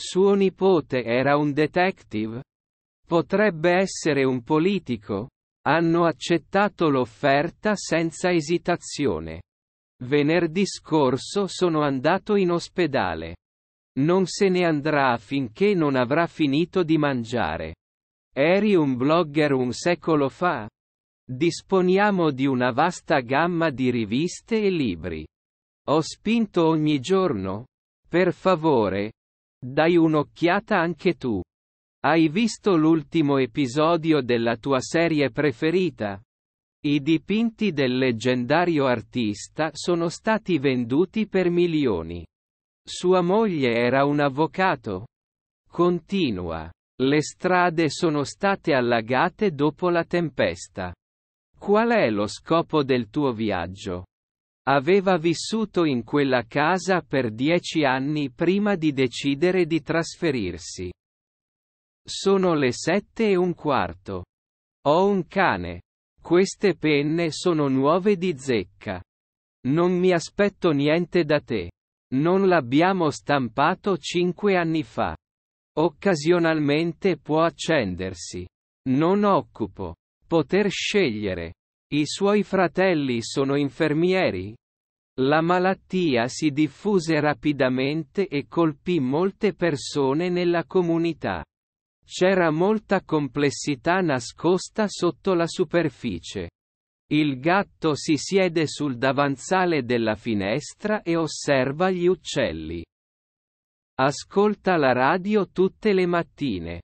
Suo nipote era un detective? Potrebbe essere un politico? Hanno accettato l'offerta senza esitazione. Venerdì scorso sono andato in ospedale. Non se ne andrà finché non avrà finito di mangiare. Eri un blogger un secolo fa? Disponiamo di una vasta gamma di riviste e libri. Ho spinto ogni giorno? Per favore, dai un'occhiata anche tu. Hai visto l'ultimo episodio della tua serie preferita? I dipinti del leggendario artista sono stati venduti per milioni. Sua moglie era un avvocato. Continua. Le strade sono state allagate dopo la tempesta. Qual è lo scopo del tuo viaggio? Aveva vissuto in quella casa per dieci anni prima di decidere di trasferirsi. Sono le sette e un quarto. Ho un cane. Queste penne sono nuove di zecca. Non mi aspetto niente da te. Non l'abbiamo stampato cinque anni fa. Occasionalmente può accendersi. Non occupo. Poter scegliere. I suoi fratelli sono infermieri. La malattia si diffuse rapidamente e colpì molte persone nella comunità. C'era molta complessità nascosta sotto la superficie. Il gatto si siede sul davanzale della finestra e osserva gli uccelli. Ascolta la radio tutte le mattine.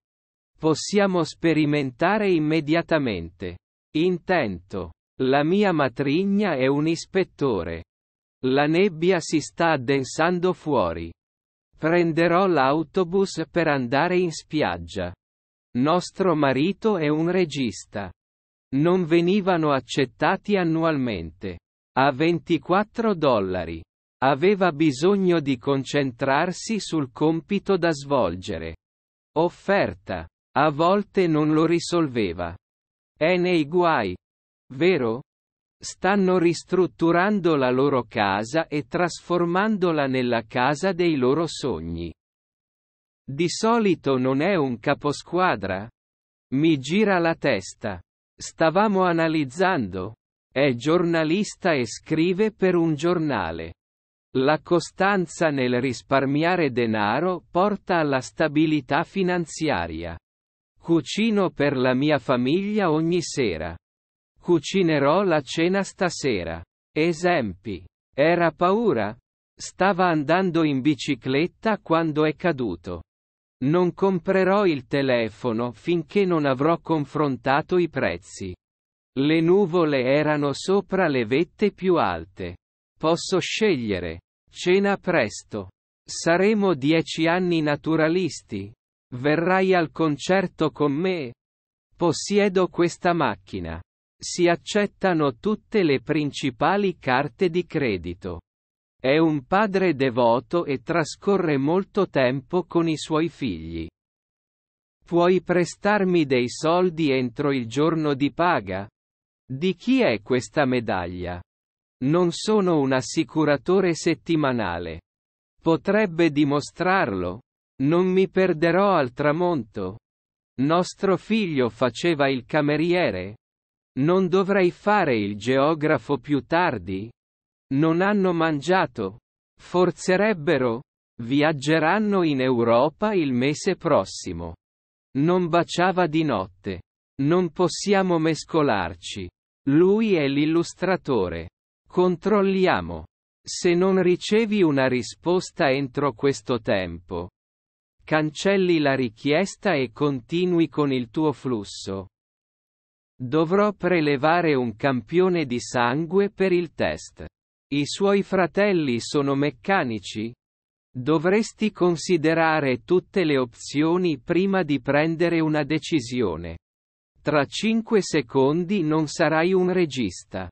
Possiamo sperimentare immediatamente. Intento. La mia matrigna è un ispettore. La nebbia si sta addensando fuori. Prenderò l'autobus per andare in spiaggia. Nostro marito è un regista. Non venivano accettati annualmente. A 24 dollari. Aveva bisogno di concentrarsi sul compito da svolgere. Offerta. A volte non lo risolveva. È nei guai. Vero? Stanno ristrutturando la loro casa e trasformandola nella casa dei loro sogni. Di solito non è un caposquadra? Mi gira la testa. Stavamo analizzando. È giornalista e scrive per un giornale. La costanza nel risparmiare denaro porta alla stabilità finanziaria. Cucino per la mia famiglia ogni sera. Cucinerò la cena stasera. Esempi. Era paura? Stava andando in bicicletta quando è caduto. Non comprerò il telefono finché non avrò confrontato i prezzi. Le nuvole erano sopra le vette più alte. Posso scegliere. Cena presto. Saremo dieci anni naturalisti, Verrai al concerto con me? Possiedo questa macchina. Si accettano tutte le principali carte di credito. È un padre devoto e trascorre molto tempo con i suoi figli. Puoi prestarmi dei soldi entro il giorno di paga? Di chi è questa medaglia? Non sono un assicuratore settimanale. Potrebbe dimostrarlo, non mi perderò al tramonto. Nostro figlio faceva il cameriere. Non dovrei fare il geografo più tardi. Non hanno mangiato. Forzerebbero. Viaggeranno in Europa il mese prossimo. Non baciava di notte. Non possiamo mescolarci. Lui è l'illustratore. Controlliamo. Se non ricevi una risposta entro questo tempo, Cancelli la richiesta e continui con il tuo flusso. Dovrò prelevare un campione di sangue per il test. I suoi fratelli sono meccanici? Dovresti considerare tutte le opzioni prima di prendere una decisione. Tra 5 secondi non sarai un regista.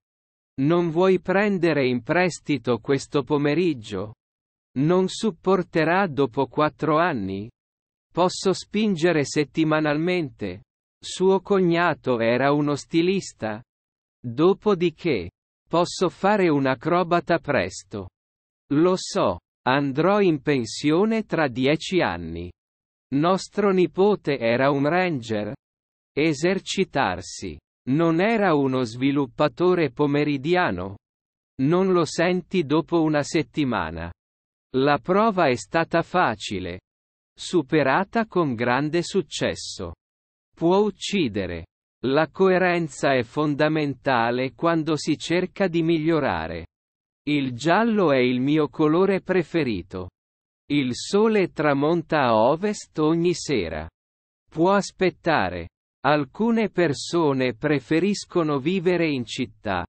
Non vuoi prendere in prestito questo pomeriggio? Non supporterà dopo quattro anni? Posso spingere settimanalmente. Suo cognato era uno stilista. Dopodiché, posso fare un acrobata presto. Lo so, andrò in pensione tra dieci anni. Nostro nipote era un ranger. Esercitarsi. Non era uno sviluppatore pomeridiano. Non lo senti dopo una settimana. La prova è stata facile. Superata con grande successo. Può uccidere. La coerenza è fondamentale quando si cerca di migliorare. Il giallo è il mio colore preferito. Il sole tramonta a ovest ogni sera. Può aspettare. Alcune persone preferiscono vivere in città,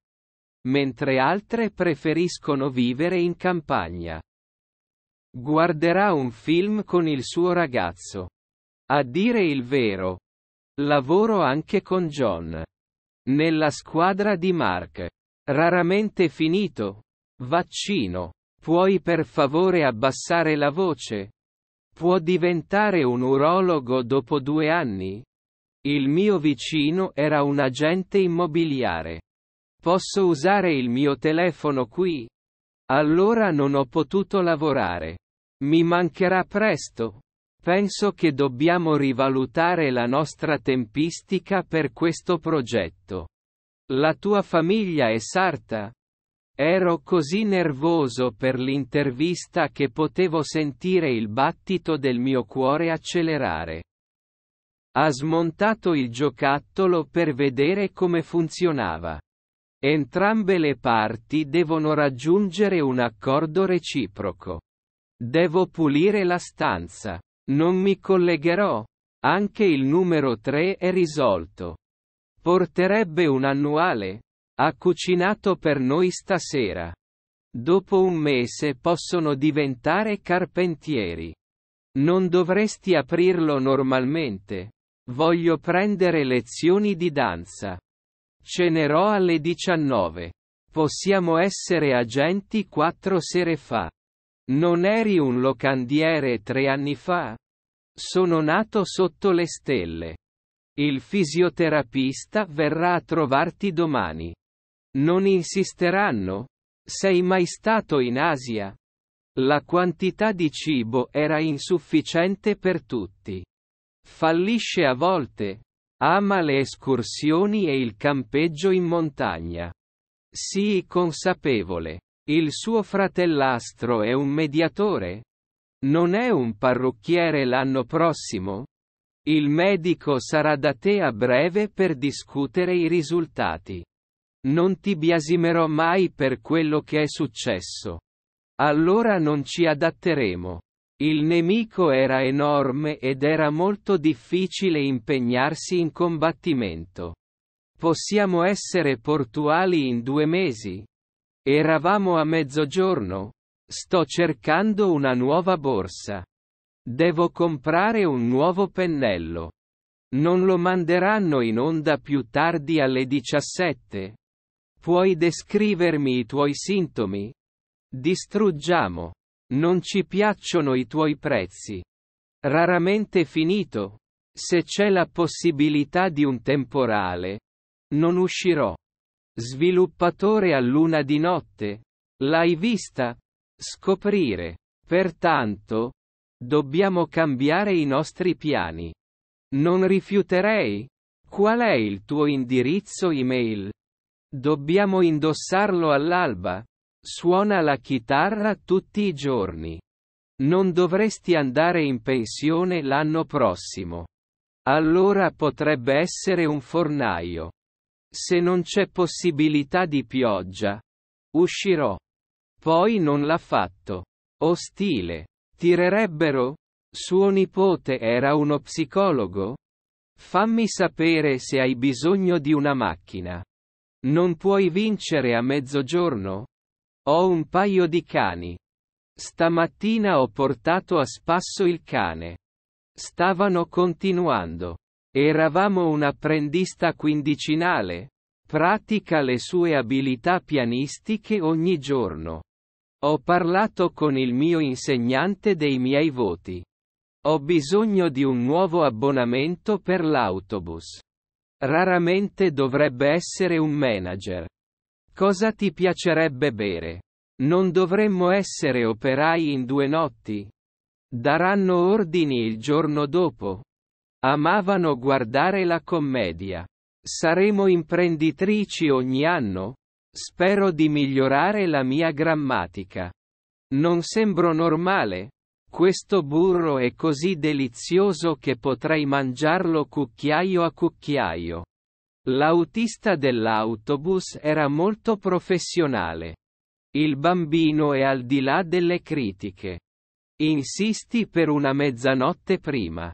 mentre altre preferiscono vivere in campagna. Guarderà un film con il suo ragazzo. A dire il vero. Lavoro anche con John. Nella squadra di Mark. Raramente finito. Vaccino. Puoi per favore abbassare la voce? Può diventare un urologo dopo due anni? Il mio vicino era un agente immobiliare. Posso usare il mio telefono qui? Allora non ho potuto lavorare. Mi mancherà presto. Penso che dobbiamo rivalutare la nostra tempistica per questo progetto. La tua famiglia è sarta? Ero così nervoso per l'intervista che potevo sentire il battito del mio cuore accelerare. Ha smontato il giocattolo per vedere come funzionava. Entrambe le parti devono raggiungere un accordo reciproco. Devo pulire la stanza. Non mi collegherò. Anche il numero 3 è risolto. Porterebbe un annuale. Ha cucinato per noi stasera. Dopo un mese possono diventare carpentieri. Non dovresti aprirlo normalmente. Voglio prendere lezioni di danza. Cenerò alle 19. Possiamo essere agenti quattro sere fa. Non eri un locandiere tre anni fa? Sono nato sotto le stelle. Il fisioterapista verrà a trovarti domani. Non insisteranno? Sei mai stato in Asia? La quantità di cibo era insufficiente per tutti. Fallisce a volte. Ama le escursioni e il campeggio in montagna. Sii consapevole. Il suo fratellastro è un mediatore? Non è un parrucchiere l'anno prossimo? Il medico sarà da te a breve per discutere i risultati. Non ti biasimerò mai per quello che è successo. Allora non ci adatteremo. Il nemico era enorme ed era molto difficile impegnarsi in combattimento. Possiamo essere portuali in due mesi? Eravamo a mezzogiorno. Sto cercando una nuova borsa. Devo comprare un nuovo pennello. Non lo manderanno in onda più tardi alle 17. Puoi descrivermi i tuoi sintomi? Distruggiamo. Non ci piacciono i tuoi prezzi. Raramente finito. Se c'è la possibilità di un temporale, non uscirò. Sviluppatore a luna di notte? L'hai vista? Scoprire. Pertanto, dobbiamo cambiare i nostri piani. Non rifiuterei? Qual è il tuo indirizzo email? Dobbiamo indossarlo all'alba. Suona la chitarra tutti i giorni. Non dovresti andare in pensione l'anno prossimo. Allora potrebbe essere un fornaio. Se non c'è possibilità di pioggia. Uscirò. Poi non l'ha fatto. Ostile. Tirerebbero? Suo nipote era uno psicologo? Fammi sapere se hai bisogno di una macchina. Non puoi vincere a mezzogiorno? Ho un paio di cani. Stamattina ho portato a spasso il cane. Stavano continuando. Eravamo un apprendista quindicinale. Pratica le sue abilità pianistiche ogni giorno. Ho parlato con il mio insegnante dei miei voti. Ho bisogno di un nuovo abbonamento per l'autobus. Raramente dovrebbe essere un manager. Cosa ti piacerebbe bere? Non dovremmo essere operai in due notti. Daranno ordini il giorno dopo. Amavano guardare la commedia. Saremo imprenditrici ogni anno? Spero di migliorare la mia grammatica. Non sembro normale? Questo burro è così delizioso che potrei mangiarlo cucchiaio a cucchiaio. L'autista dell'autobus era molto professionale. Il bambino è al di là delle critiche. Insisti per una mezzanotte prima.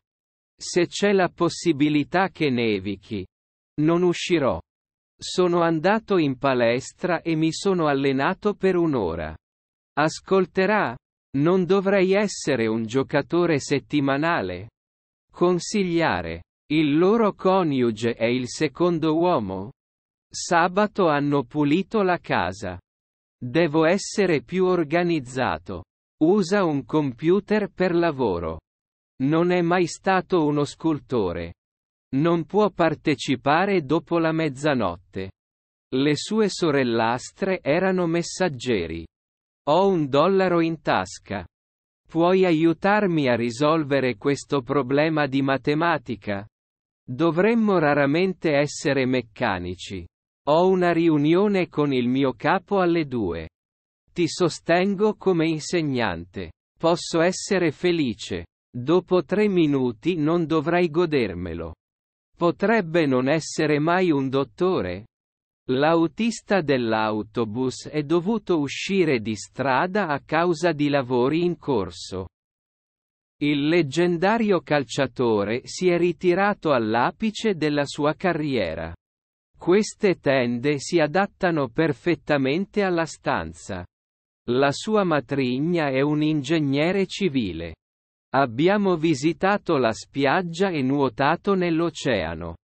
Se c'è la possibilità che nevichi. Non uscirò. Sono andato in palestra e mi sono allenato per un'ora. Ascolterà? Non dovrei essere un giocatore settimanale. Consigliare. Il loro coniuge è il secondo uomo? Sabato hanno pulito la casa. Devo essere più organizzato. Usa un computer per lavoro. Non è mai stato uno scultore. Non può partecipare dopo la mezzanotte. Le sue sorellastre erano messaggeri. Ho un dollaro in tasca. Puoi aiutarmi a risolvere questo problema di matematica? Dovremmo raramente essere meccanici. Ho una riunione con il mio capo alle due. Ti sostengo come insegnante. Posso essere felice. Dopo tre minuti non dovrei godermelo. Potrebbe non essere mai un dottore? L'autista dell'autobus è dovuto uscire di strada a causa di lavori in corso. Il leggendario calciatore si è ritirato all'apice della sua carriera. Queste tende si adattano perfettamente alla stanza. La sua matrigna è un ingegnere civile. Abbiamo visitato la spiaggia e nuotato nell'oceano.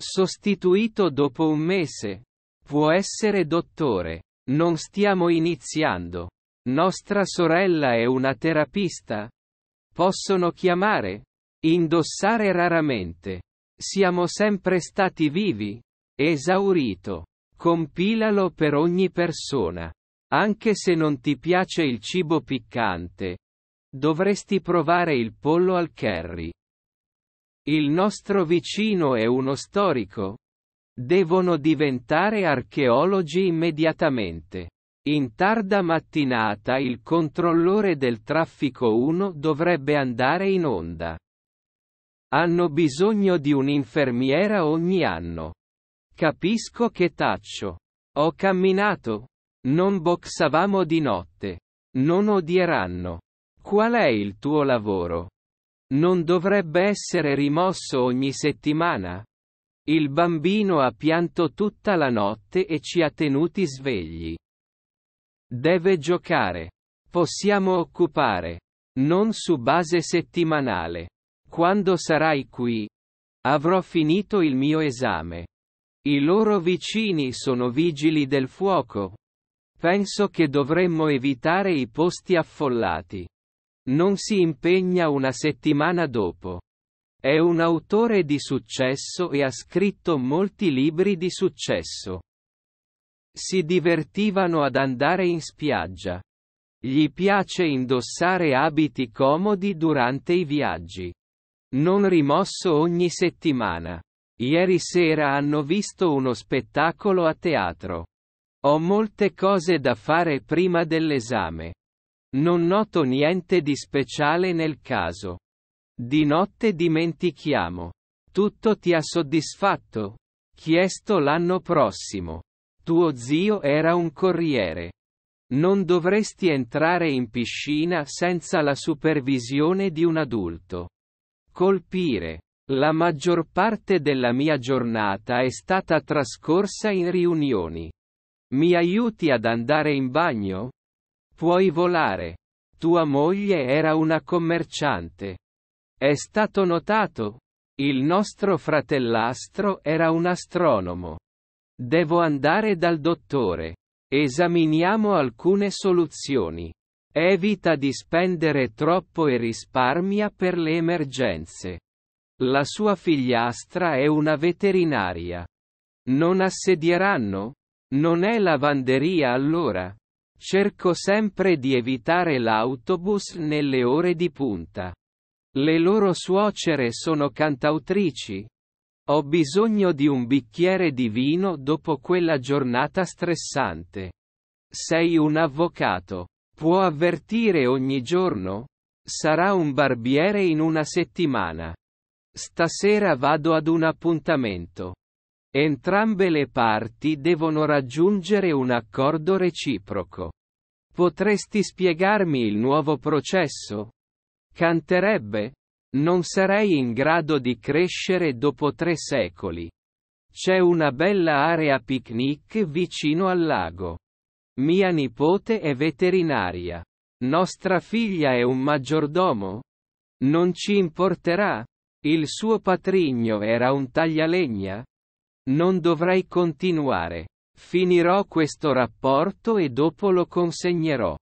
Sostituito dopo un mese. Può essere dottore. Non stiamo iniziando. Nostra sorella è una terapista. Possono chiamare. Indossare raramente. Siamo sempre stati vivi. Esaurito. Compilalo per ogni persona. Anche se non ti piace il cibo piccante, Dovresti provare il pollo al curry. Il nostro vicino è uno storico. Devono diventare archeologi immediatamente. In tarda mattinata il controllore del traffico 1 dovrebbe andare in onda. Hanno bisogno di un'infermiera ogni anno. Capisco che taccio. Ho camminato. Non boxavamo di notte. Non odieranno. Qual è il tuo lavoro? Non dovrebbe essere rimosso ogni settimana? Il bambino ha pianto tutta la notte e ci ha tenuti svegli. Deve giocare. Possiamo occupare. Non su base settimanale. Quando sarai qui? Avrò finito il mio esame. I loro vicini sono vigili del fuoco. Penso che dovremmo evitare i posti affollati. Non si impegna una settimana dopo. È un autore di successo e ha scritto molti libri di successo. Si divertivano ad andare in spiaggia. Gli piace indossare abiti comodi durante i viaggi. Non rimosso ogni settimana. Ieri sera hanno visto uno spettacolo a teatro. Ho molte cose da fare prima dell'esame. Non noto niente di speciale nel caso. Di notte dimentichiamo. Tutto ti ha soddisfatto? Chiesto l'anno prossimo. Tuo zio era un corriere. Non dovresti entrare in piscina senza la supervisione di un adulto. Colpire. La maggior parte della mia giornata è stata trascorsa in riunioni. Mi aiuti ad andare in bagno? Puoi volare. Tua moglie era una commerciante. È stato notato. Il nostro fratellastro era un astronomo. Devo andare dal dottore. Esaminiamo alcune soluzioni. Evita di spendere troppo e risparmia per le emergenze. La sua figliastra è una veterinaria. Non assedieranno? Non è lavanderia allora? Cerco sempre di evitare l'autobus nelle ore di punta. Le loro suocere sono cantautrici. Ho bisogno di un bicchiere di vino dopo quella giornata stressante. Sei un avvocato. Può avvertire ogni giorno? Sarà un barbiere in una settimana. Stasera vado ad un appuntamento. Entrambe le parti devono raggiungere un accordo reciproco. Potresti spiegarmi il nuovo processo? Canterebbe? Non sarei in grado di crescere dopo tre secoli. C'è una bella area picnic vicino al lago. Mia nipote è veterinaria. Nostra figlia è un maggiordomo? Non ci importerà? Il suo patrigno era un taglialegna? Non dovrei continuare. Finirò questo rapporto e dopo lo consegnerò.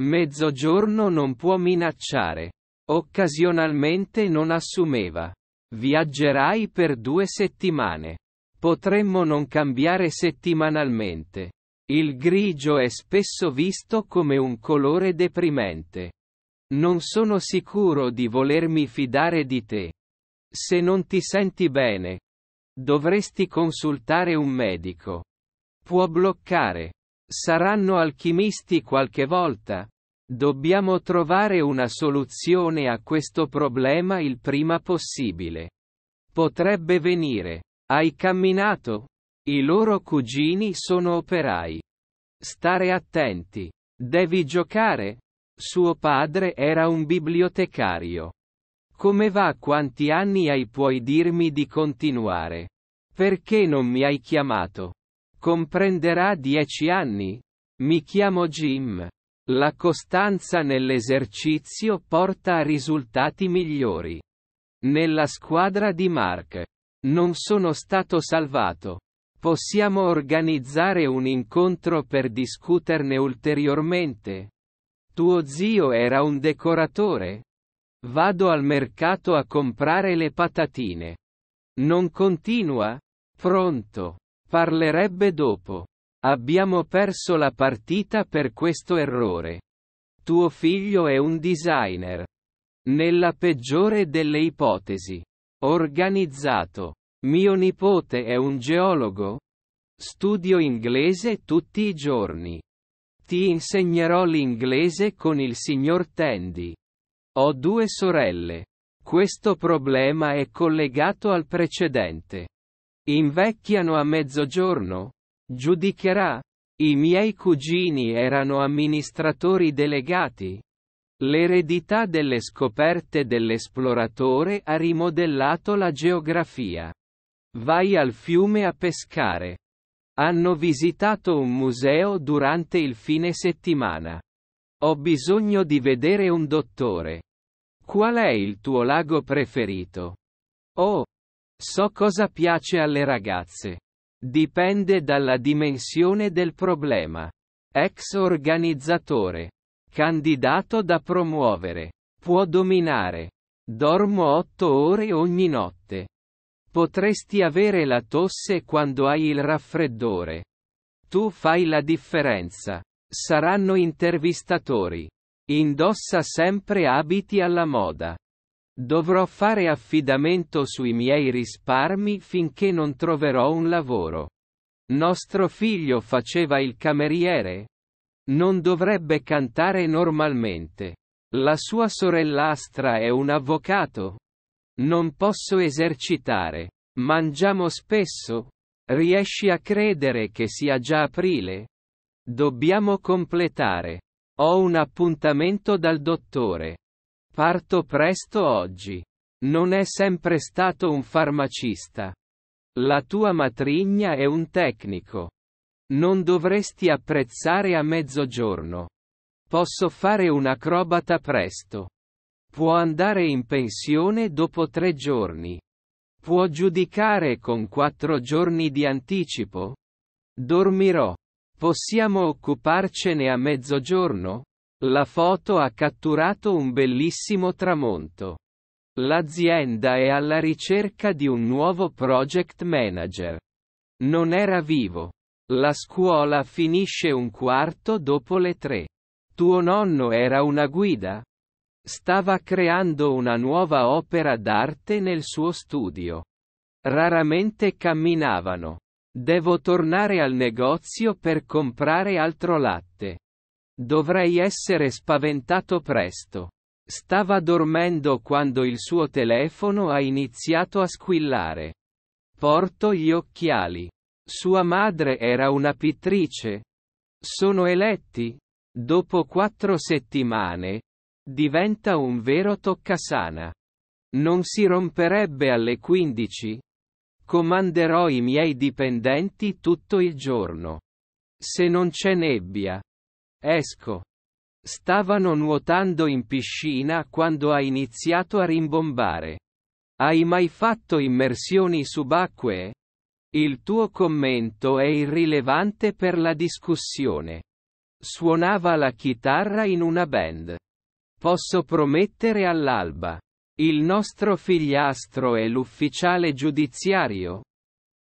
Mezzogiorno non può minacciare. Occasionalmente non assumeva. Viaggerai per due settimane. Potremmo non cambiare settimanalmente. Il grigio è spesso visto come un colore deprimente. Non sono sicuro di volermi fidare di te. Se non ti senti bene, Dovresti consultare un medico. Può bloccare. Saranno alchimisti qualche volta. Dobbiamo trovare una soluzione a questo problema il prima possibile. Potrebbe venire. Hai camminato? I loro cugini sono operai. Stare attenti. Devi giocare? Suo padre era un bibliotecario. Come va quanti anni hai puoi dirmi di continuare? Perché non mi hai chiamato? Comprenderà dieci anni? Mi chiamo Jim. La costanza nell'esercizio porta a risultati migliori. Nella squadra di Mark. Non sono stato salvato. Possiamo organizzare un incontro per discuterne ulteriormente? Tuo zio era un decoratore? Vado al mercato a comprare le patatine. Non continua? Pronto. Parlerebbe dopo. Abbiamo perso la partita per questo errore. Tuo figlio è un designer. Nella peggiore delle ipotesi. Organizzato. Mio nipote è un geologo? Studio inglese tutti i giorni. Ti insegnerò l'inglese con il signor Tandy. Ho due sorelle. Questo problema è collegato al precedente. Invecchiano a mezzogiorno? Giudicherà? I miei cugini erano amministratori delegati. L'eredità delle scoperte dell'esploratore ha rimodellato la geografia. Vai al fiume a pescare. Hanno visitato un museo durante il fine settimana. Ho bisogno di vedere un dottore. Qual è il tuo lago preferito? Oh, so cosa piace alle ragazze. Dipende dalla dimensione del problema. Ex organizzatore. Candidato da promuovere. Può dominare. Dormo otto ore ogni notte. Potresti avere la tosse quando hai il raffreddore. Tu fai la differenza. Saranno intervistatori. Indossa sempre abiti alla moda. Dovrò fare affidamento sui miei risparmi finché non troverò un lavoro. Nostro figlio faceva il cameriere? Non dovrebbe cantare normalmente. La sua sorellastra è un avvocato? Non posso esercitare. Mangiamo spesso? Riesci a credere che sia già aprile? Dobbiamo completare. Ho un appuntamento dal dottore. Parto presto oggi. Non è sempre stato un farmacista. La tua matrigna è un tecnico. Non dovresti apprezzare a mezzogiorno. Posso fare un acrobata presto. Può andare in pensione dopo tre giorni. Può giudicare con quattro giorni di anticipo? Dormirò. Possiamo occuparcene a mezzogiorno? La foto ha catturato un bellissimo tramonto. L'azienda è alla ricerca di un nuovo project manager. Non era vivo. La scuola finisce un quarto dopo le tre. Tuo nonno era una guida? Stava creando una nuova opera d'arte nel suo studio. Raramente camminavano. Devo tornare al negozio per comprare altro latte. Dovrei essere spaventato presto. Stava dormendo quando il suo telefono ha iniziato a squillare. Porto gli occhiali. Sua madre era una pittrice. Sono eletti. Dopo quattro settimane. Diventa un vero toccasana. Non si romperebbe alle 15? Comanderò i miei dipendenti tutto il giorno. Se non c'è nebbia. Esco. Stavano nuotando in piscina quando ha iniziato a rimbombare. Hai mai fatto immersioni subacquee? Il tuo commento è irrilevante per la discussione. Suonava la chitarra in una band. Posso promettere all'alba. Il nostro figliastro è l'ufficiale giudiziario.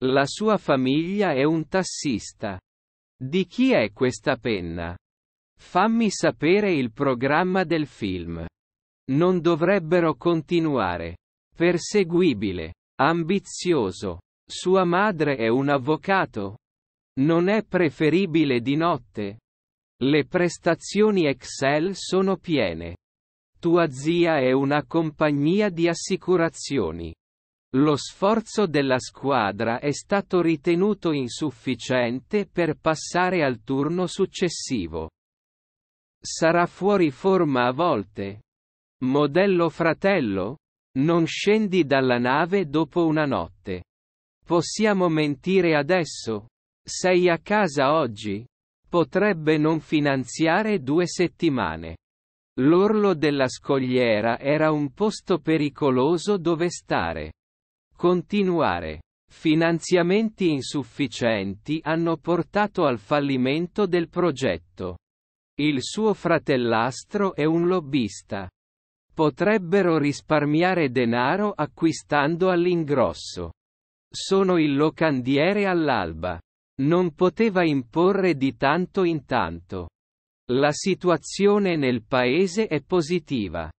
La sua famiglia è un tassista. Di chi è questa penna? Fammi sapere il programma del film. Non dovrebbero continuare. Perseguibile. Ambizioso. Sua madre è un avvocato. Non è preferibile di notte. Le prestazioni Excel sono piene. Tua zia è una compagnia di assicurazioni. Lo sforzo della squadra è stato ritenuto insufficiente per passare al turno successivo. Sarà fuori forma a volte. Modello fratello? Non scendi dalla nave dopo una notte. Possiamo mentire adesso? Sei a casa oggi? Potrebbe non finanziare due settimane. L'orlo della scogliera era un posto pericoloso dove stare. Continuare. Finanziamenti insufficienti hanno portato al fallimento del progetto. Il suo fratellastro è un lobbista. Potrebbero risparmiare denaro acquistando all'ingrosso. Sono il locandiere all'alba. Non poteva imporre di tanto in tanto. La situazione nel paese è positiva.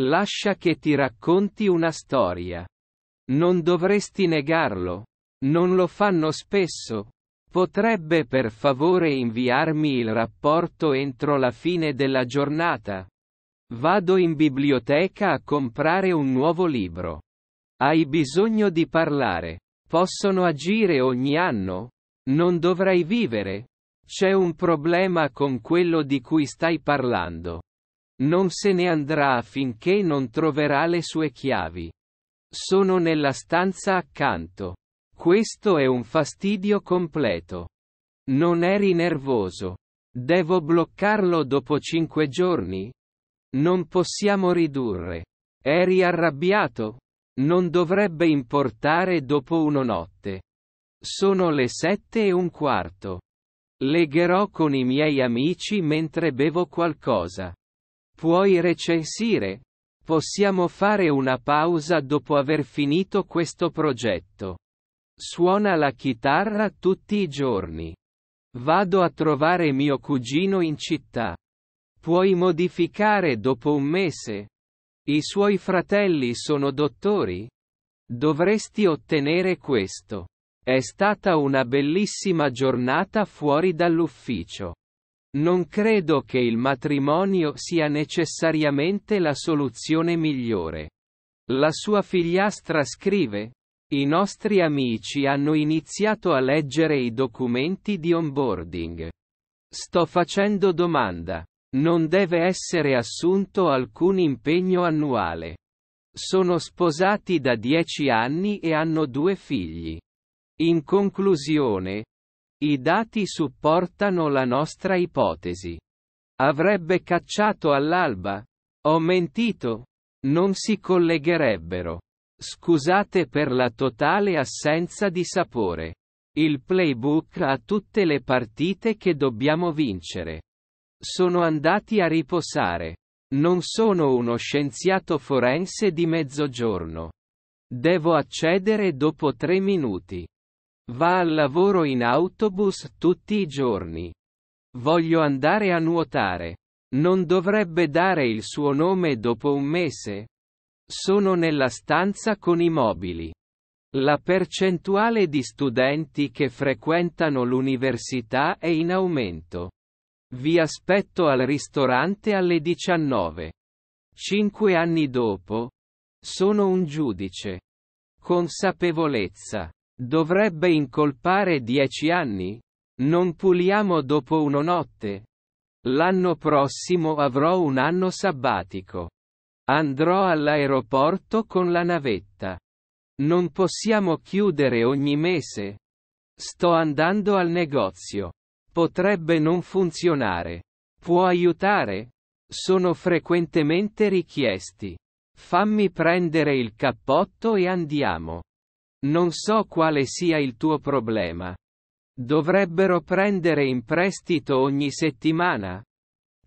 Lascia che ti racconti una storia. Non dovresti negarlo. Non lo fanno spesso. Potrebbe per favore inviarmi il rapporto entro la fine della giornata? Vado in biblioteca a comprare un nuovo libro. Hai bisogno di parlare. Possono agire ogni anno? Non dovrai vivere. C'è un problema con quello di cui stai parlando. Non se ne andrà finché non troverà le sue chiavi. Sono nella stanza accanto. Questo è un fastidio completo. Non eri nervoso. Devo bloccarlo dopo cinque giorni? Non possiamo ridurre. Eri arrabbiato? Non dovrebbe importare dopo una notte. Sono le sette e un quarto. Legherò con i miei amici mentre bevo qualcosa. Puoi recensire? Possiamo fare una pausa dopo aver finito questo progetto. Suona la chitarra tutti i giorni. Vado a trovare mio cugino in città. Puoi modificare dopo un mese. I suoi fratelli sono dottori? Dovresti ottenere questo. È stata una bellissima giornata fuori dall'ufficio. Non credo che il matrimonio sia necessariamente la soluzione migliore. La sua figliastra scrive, i nostri amici hanno iniziato a leggere i documenti di onboarding. Sto facendo domanda. Non deve essere assunto alcun impegno annuale. Sono sposati da dieci anni e hanno due figli. In conclusione, i dati supportano la nostra ipotesi. Avrebbe cacciato all'alba? Ho mentito? Non si collegherebbero. Scusate per la totale assenza di sapore. Il playbook ha tutte le partite che dobbiamo vincere. Sono andati a riposare. Non sono uno scienziato forense di mezzogiorno. Devo accedere dopo tre minuti. Va al lavoro in autobus tutti i giorni. Voglio andare a nuotare. Non dovrebbe dare il suo nome dopo un mese? Sono nella stanza con i mobili. La percentuale di studenti che frequentano l'università è in aumento. Vi aspetto al ristorante alle 19. Cinque anni dopo. Sono un giudice. Consapevolezza. Dovrebbe incolpare dieci anni? Non puliamo dopo una notte. L'anno prossimo avrò un anno sabbatico. Andrò all'aeroporto con la navetta. Non possiamo chiudere ogni mese. Sto andando al negozio. Potrebbe non funzionare. Può aiutare? Sono frequentemente richiesti. Fammi prendere il cappotto e andiamo. Non so quale sia il tuo problema. Dovrebbero prendere in prestito ogni settimana?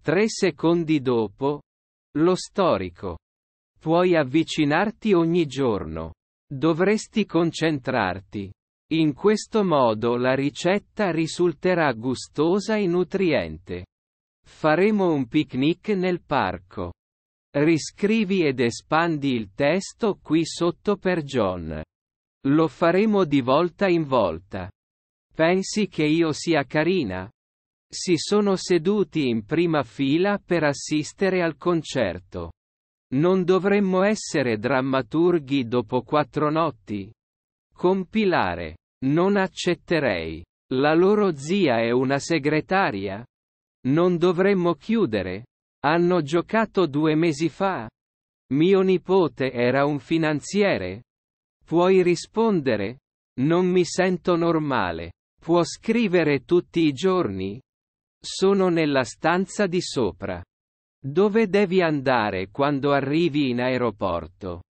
Tre secondi dopo? Lo storico. Puoi avvicinarti ogni giorno. Dovresti concentrarti. In questo modo la ricetta risulterà gustosa e nutriente. Faremo un picnic nel parco. Riscrivi ed espandi il testo qui sotto per John. Lo faremo di volta in volta. Pensi che io sia carina? Si sono seduti in prima fila per assistere al concerto. Non dovremmo essere drammaturghi dopo quattro notti. Compilare. Non accetterei. La loro zia è una segretaria? Non dovremmo chiudere? Hanno giocato due mesi fa? Mio nipote era un finanziere? Puoi rispondere? Non mi sento normale. Può scrivere tutti i giorni? Sono nella stanza di sopra. Dove devi andare quando arrivi in aeroporto?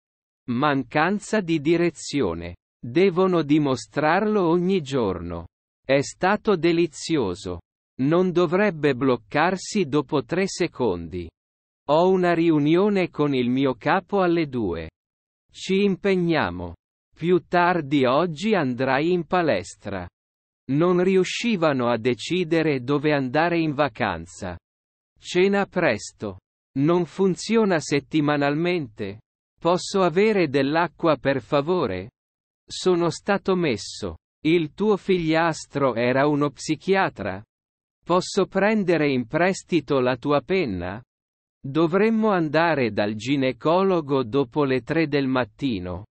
Mancanza di direzione. Devono dimostrarlo ogni giorno. È stato delizioso. Non dovrebbe bloccarsi dopo tre secondi. Ho una riunione con il mio capo alle due. Ci impegniamo. Più tardi oggi andrai in palestra. Non riuscivano a decidere dove andare in vacanza. Cena presto. Non funziona settimanalmente. Posso avere dell'acqua per favore? Sono stato messo. Il tuo figliastro era uno psichiatra? Posso prendere in prestito la tua penna? Dovremmo andare dal ginecologo dopo le tre del mattino.